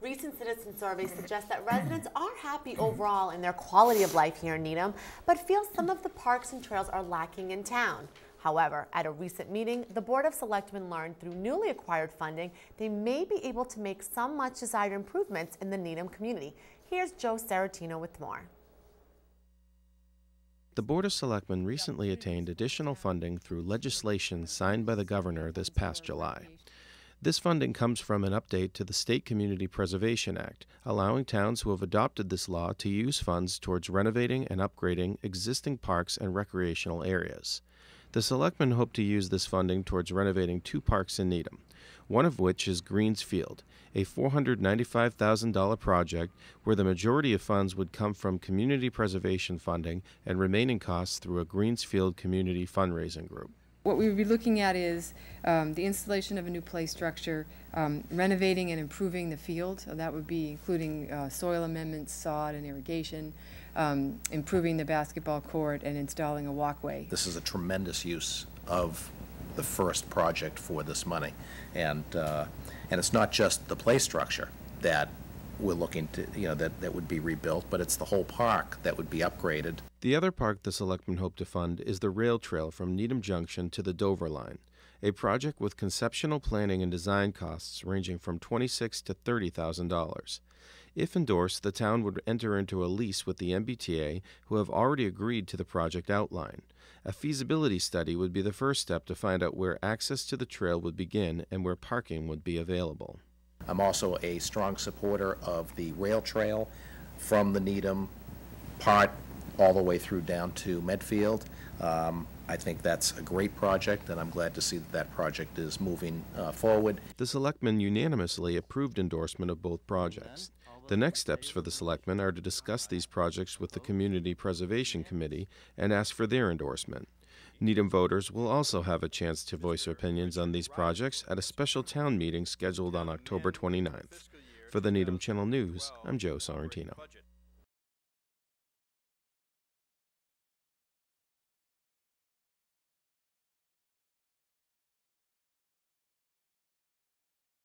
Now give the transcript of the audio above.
Recent citizen surveys suggest that residents are happy overall in their quality of life here in Needham, but feel some of the parks and trails are lacking in town. However, at a recent meeting, the Board of Selectmen learned through newly acquired funding they may be able to make some much desired improvements in the Needham community. Here's Joe Saratino with more. The Board of Selectmen recently attained additional funding through legislation signed by the governor this past July. This funding comes from an update to the State Community Preservation Act, allowing towns who have adopted this law to use funds towards renovating and upgrading existing parks and recreational areas. The selectmen hope to use this funding towards renovating two parks in Needham, one of which is Greens Field, a $495,000 project where the majority of funds would come from community preservation funding and remaining costs through a Greens Field community fundraising group what we would be looking at is um, the installation of a new play structure, um, renovating and improving the field. So that would be including uh, soil amendments, sod, and irrigation, um, improving the basketball court, and installing a walkway. This is a tremendous use of the first project for this money, and uh, and it's not just the play structure that we're looking to, you know, that, that would be rebuilt, but it's the whole park that would be upgraded. The other park the selectmen hope to fund is the rail trail from Needham Junction to the Dover Line, a project with conceptual planning and design costs ranging from twenty-six to thirty thousand dollars. If endorsed, the town would enter into a lease with the MBTA, who have already agreed to the project outline. A feasibility study would be the first step to find out where access to the trail would begin and where parking would be available. I'm also a strong supporter of the rail trail from the Needham part all the way through down to Medfield. Um, I think that's a great project, and I'm glad to see that that project is moving uh, forward. The selectmen unanimously approved endorsement of both projects. The next steps for the selectmen are to discuss these projects with the Community Preservation Committee and ask for their endorsement. Needham voters will also have a chance to voice their opinions on these projects at a special town meeting scheduled on October 29th. For the Needham Channel News, I'm Joe Sorrentino.